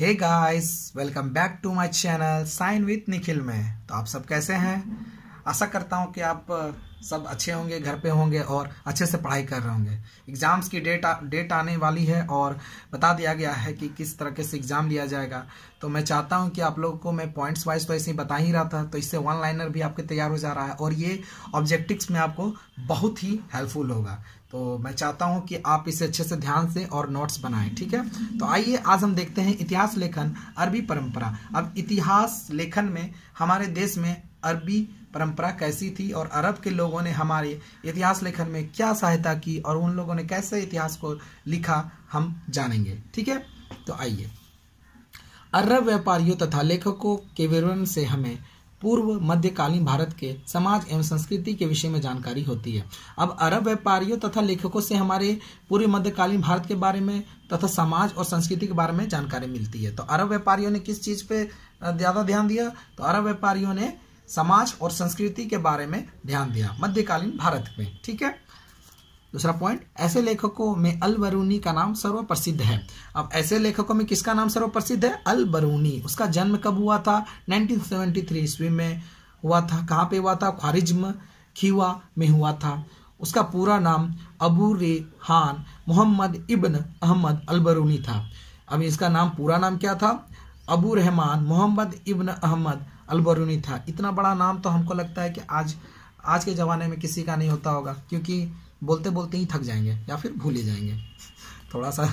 hey guys welcome back to my channel sign with Nikhil में तो आप सब कैसे हैं आशा करता हूँ कि आप सब अच्छे होंगे घर पे होंगे और अच्छे से पढ़ाई कर रहे होंगे एग्ज़ाम्स की डेट डेट आने वाली है और बता दिया गया है कि किस के से एग्ज़ाम लिया जाएगा तो मैं चाहता हूँ कि आप लोगों को मैं पॉइंट्स वाइज तो ऐसे ही बता ही रहा था तो इससे वन लाइनर भी आपके तैयार हो जा रहा है और ये ऑब्जेक्टिव्स में आपको बहुत ही हेल्पफुल होगा तो मैं चाहता हूँ कि आप इसे अच्छे से ध्यान से और नोट्स बनाएं ठीक है तो आइए आज हम देखते हैं इतिहास लेखन अरबी परंपरा अब इतिहास लेखन में हमारे देश में अरबी परंपरा कैसी थी और अरब के लोगों ने हमारे इतिहास लेखन में क्या सहायता की और उन लोगों ने कैसे इतिहास को लिखा हम जानेंगे ठीक है तो आइए अरब व्यापारियों तथा लेखकों के विवरण से हमें पूर्व मध्यकालीन भारत के समाज एवं संस्कृति के विषय में जानकारी होती है अब अरब व्यापारियों तथा लेखकों से हमारे पूर्व मध्यकालीन भारत के बारे में तथा समाज और संस्कृति के बारे में जानकारी मिलती है तो अरब व्यापारियों ने किस चीज़ पे ज़्यादा ध्यान दिया तो अरब व्यापारियों ने समाज और संस्कृति के बारे में ध्यान दिया मध्यकालीन भारत में ठीक है दूसरा पॉइंट ऐसे लेखकों में अल बरूनी का नाम सर्वप्रसिद्ध है अब ऐसे लेखकों में किसका नाम सर्वप्रसिद्ध है अल बरूनी उसका जन्म कब हुआ था 1973 ईस्वी में हुआ था कहाँ पे हुआ था ख्वारिज्म खीवा में हुआ था उसका पूरा नाम अबू रेहान मोहम्मद इब्न अहमद अल बरूनी था अब इसका नाम पूरा नाम क्या था अबू रहमान मोहम्मद इब्न अहमद अलबरूनी था इतना बड़ा नाम तो हमको लगता है कि आज आज के ज़माने में किसी का नहीं होता होगा क्योंकि बोलते बोलते ही थक जाएंगे या फिर भूल ही जाएंगे थोड़ा सा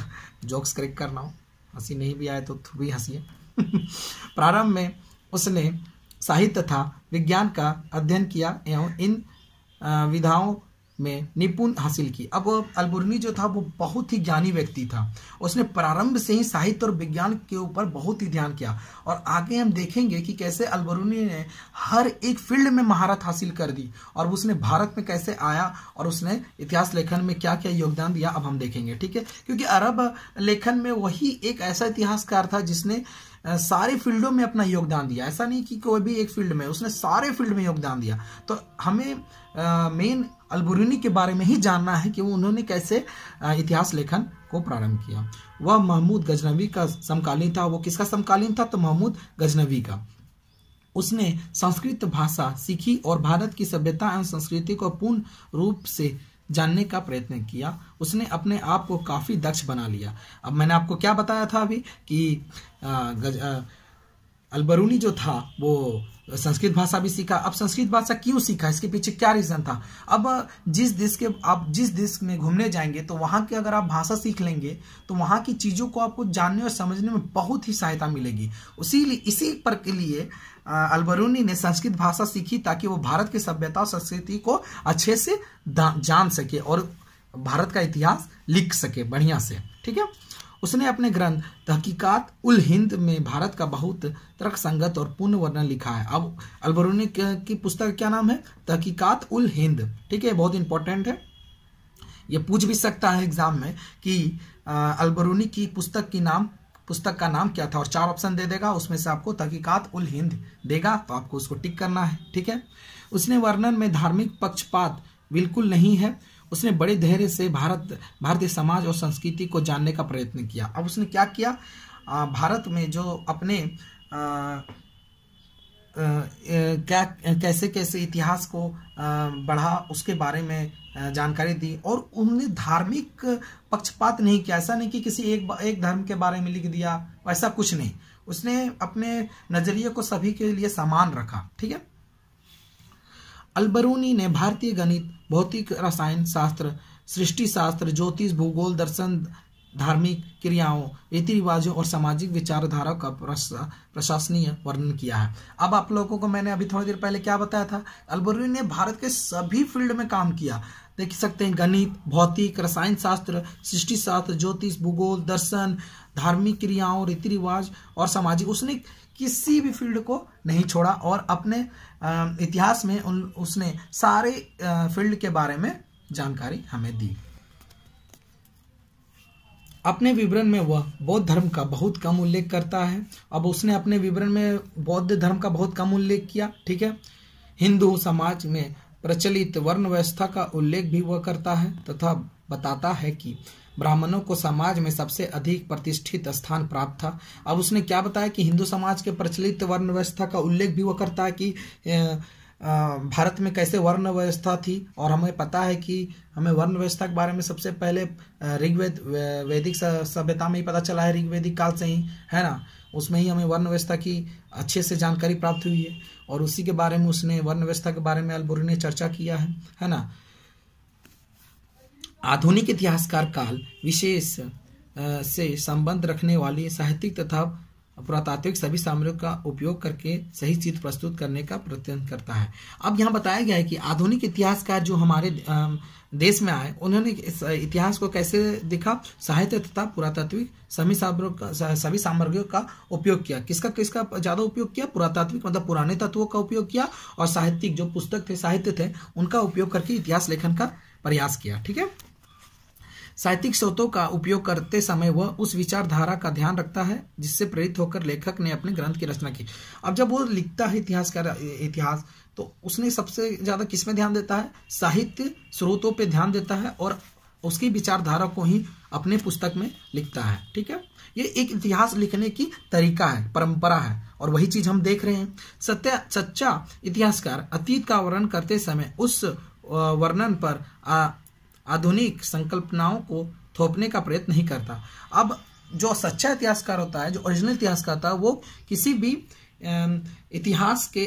जोक्स क्रिक करना हो हंसी नहीं भी आए तो भी हंसी प्रारंभ में उसने साहित्य तथा विज्ञान का अध्ययन किया एवं इन विधाओं में निपुण हासिल की अब अलबुर्नी जो था वो बहुत ही ज्ञानी व्यक्ति था उसने प्रारंभ से ही साहित्य और विज्ञान के ऊपर बहुत ही ध्यान किया और आगे हम देखेंगे कि कैसे अलबुर्नी ने हर एक फील्ड में महारत हासिल कर दी और उसने भारत में कैसे आया और उसने इतिहास लेखन में क्या क्या योगदान दिया अब हम देखेंगे ठीक है क्योंकि अरब लेखन में वही एक ऐसा इतिहासकार था जिसने सारे फील्डों में अपना योगदान दिया ऐसा नहीं कि कोई भी एक फील्ड में उसने सारे फील्ड में योगदान दिया तो हमें मेन अलबरूनी के बारे में ही जानना है कि उन्होंने कैसे इतिहास लेखन को प्रारंभ किया वह महमूद गजनवी का समकालीन था वो किसका समकालीन था तो महमूद गजनवी का उसने संस्कृत भाषा सीखी और भारत की सभ्यता एवं संस्कृति को पूर्ण रूप से जानने का प्रयत्न किया उसने अपने आप को काफ़ी दक्ष बना लिया अब मैंने आपको क्या बताया था अभी कि आ, गज, आ, अलबरूनी जो था वो संस्कृत भाषा भी सीखा अब संस्कृत भाषा क्यों सीखा इसके पीछे क्या रीज़न था अब जिस देश के आप जिस देश में घूमने जाएंगे तो वहाँ की अगर आप भाषा सीख लेंगे तो वहाँ की चीज़ों को आपको जानने और समझने में बहुत ही सहायता मिलेगी उसी इसी पर के लिए अलबरूनी ने संस्कृत भाषा सीखी ताकि वो भारत की सभ्यता और संस्कृति को अच्छे से जान सके और भारत का इतिहास लिख सके बढ़िया से ठीक है उसने अपने ग्रंथ तहकीकात उल हिंद में भारत का बहुत तर्क संगत और पूर्ण वर्णन लिखा है अब अलबरूनी की पुस्तक क्या नाम है तहकीकात उल हिंद ठीक है बहुत इंपॉर्टेंट है ये पूछ भी सकता है एग्जाम में कि अलबरूनी की पुस्तक की नाम पुस्तक का नाम क्या था और चार ऑप्शन दे देगा उसमें से आपको तहकीकात उल हिंद देगा तो आपको उसको टिक करना है ठीक है उसने वर्णन में धार्मिक पक्षपात बिल्कुल नहीं है उसने बड़े धैर्य से भारत भारतीय समाज और संस्कृति को जानने का प्रयत्न किया अब उसने क्या किया आ, भारत में जो अपने आ, क्या कैसे कैसे इतिहास को बढ़ा उसके बारे में जानकारी दी और उन्होंने धार्मिक पक्षपात नहीं किया ऐसा नहीं कि किसी एक एक धर्म के बारे में लिख दिया ऐसा कुछ नहीं उसने अपने नज़रिए को सभी के लिए समान रखा ठीक है अलबरूनी ने भारतीय गणित भौतिक रसायन शास्त्र सृष्टिशास्त्र ज्योतिष भूगोल दर्शन धार्मिक क्रियाओं रीति रिवाजों और सामाजिक विचारधारा का प्रशासनीय वर्णन किया है अब आप लोगों को मैंने अभी थोड़ी देर पहले क्या बताया था अलबरूनी ने भारत के सभी फील्ड में काम किया देख सकते हैं गणित भौतिक रसायन शास्त्र सृष्टि शास्त्र ज्योतिष भूगोल दर्शन धार्मिक क्रियाओं रीति रिवाज और सामाजिक उसने किसी भी फील्ड को नहीं छोड़ा और अपने इतिहास में उन उसने सारे फील्ड के बारे में जानकारी हमें दी अपने विवरण में वह बौद्ध धर्म का बहुत कम उल्लेख करता है अब उसने अपने विवरण में बौद्ध धर्म का बहुत कम उल्लेख किया ठीक है हिंदू समाज में प्रचलित वर्ण व्यवस्था का उल्लेख भी वह करता है तथा बताता है कि ब्राह्मणों को समाज में सबसे अधिक प्रतिष्ठित स्थान प्राप्त था अब उसने क्या बताया कि हिंदू समाज के प्रचलित वर्ण व्यवस्था का उल्लेख भी वह करता है कि ए, भारत में कैसे वर्ण व्यवस्था थी और हमें पता है कि हमें वर्ण व्यवस्था के बारे में सबसे पहले ऋग्वेद वैदिक सभ्यता में ही पता चला है ऋग्वेदिक काल से ही है ना उसमें ही हमें वर्ण व्यवस्था की अच्छे से जानकारी प्राप्त हुई है और उसी के बारे में उसने वर्ण व्यवस्था के बारे में अलबुरी ने चर्चा किया है है ना आधुनिक इतिहासकार काल विशेष से संबंध रखने वाली साहित्यिक तथा पुरातात्विक सभी सामग्रियों का उपयोग करके सही चित्र प्रस्तुत करने का प्रयत्न करता है अब यहाँ बताया गया है कि आधुनिक इतिहासकार जो हमारे देश में आए उन्होंने इस इतिहास को कैसे देखा साहित्य तथा पुरातात्विक सभी सामग्रियों सभी सामग्रियों का उपयोग किया किसका किसका ज़्यादा उपयोग किया पुरातात्विक मतलब पुराने तत्वों का उपयोग किया और साहित्यिक जो पुस्तक थे साहित्य थे उनका उपयोग करके इतिहास लेखन का प्रयास किया ठीक है साहित्यिक स्रोतों का उपयोग करते समय वह उस विचारधारा का ध्यान रखता है जिससे प्रेरित होकर लेखक ने अपने ग्रंथ की रचना की अब जब वो लिखता है का इतिहास तो उसने सबसे ज़्यादा किस में ध्यान देता है साहित्य स्रोतों पर ध्यान देता है और उसकी विचारधारा को ही अपने पुस्तक में लिखता है ठीक है ये एक इतिहास लिखने की तरीका है परंपरा है और वही चीज हम देख रहे हैं सत्य सच्चा इतिहासकार अतीत का वर्णन करते समय उस वर्णन पर आधुनिक संकल्पनाओं को थोपने का प्रयत्न नहीं करता अब जो सच्चा इतिहासकार होता है जो ओरिजिनल इतिहासकार होता है वो किसी भी इतिहास के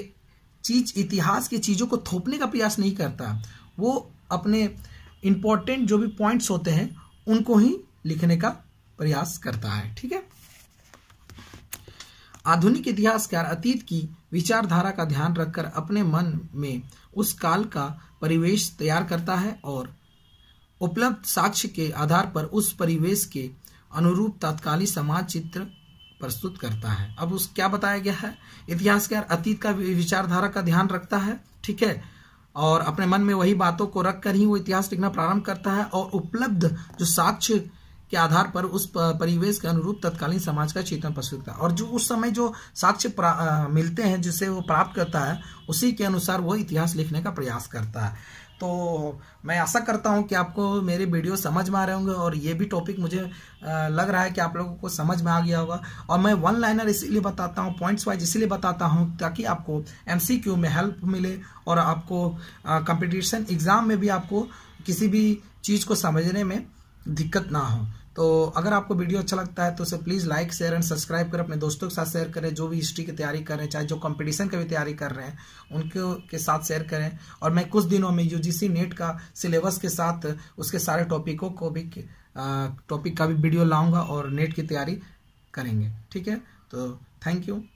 चीज इतिहास की चीज़ों को थोपने का प्रयास नहीं करता वो अपने इम्पोर्टेंट जो भी पॉइंट्स होते हैं उनको ही लिखने का प्रयास करता है ठीक है आधुनिक इतिहासकार अतीत की विचारधारा का ध्यान रखकर अपने मन में उस काल का परिवेश तैयार करता है और उपलब्ध साक्ष्य के आधार पर उस परिवेश के अनुरूप तात्कालिक समाज चित्र प्रस्तुत करता है अब उस क्या बताया गया है इतिहासकार अतीत का विचारधारा का ध्यान रखता है ठीक है और अपने मन में वही बातों को रखकर ही वो इतिहास लिखना प्रारंभ करता है और उपलब्ध जो साक्ष्य के आधार पर उस परिवेश के अनुरूप तत्कालीन समाज का चेतन प्रस्तुत करता है और जो उस समय जो साक्ष्य मिलते हैं जिसे वो प्राप्त करता है उसी के अनुसार वो इतिहास लिखने का प्रयास करता है तो मैं आशा करता हूँ कि आपको मेरे वीडियो समझ में आ रहे होंगे और ये भी टॉपिक मुझे लग रहा है कि आप लोगों को समझ में आ गया होगा और मैं वन लाइनर इसीलिए बताता हूँ पॉइंट्स वाइज इसीलिए बताता हूँ ताकि आपको एमसीक्यू में हेल्प मिले और आपको कंपटीशन एग्ज़ाम में भी आपको किसी भी चीज़ को समझने में दिक्कत ना हो तो अगर आपको वीडियो अच्छा लगता है तो उसे please like share and subscribe करें अपने दोस्तों के साथ शेयर करें जो भी हिस्ट्री की तैयारी कर रहे हैं चाहे जो कंपटीशन की भी तैयारी कर रहे हैं उनके के साथ शेयर करें और मैं कुछ दिनों में यूजीसी नेट का सिलेबस के साथ उसके सारे टॉपिकों को भी टॉपिक का भी वीडियो लाऊंगा और नेट की तैयारी करेंगे ठीक है तो थैंक यू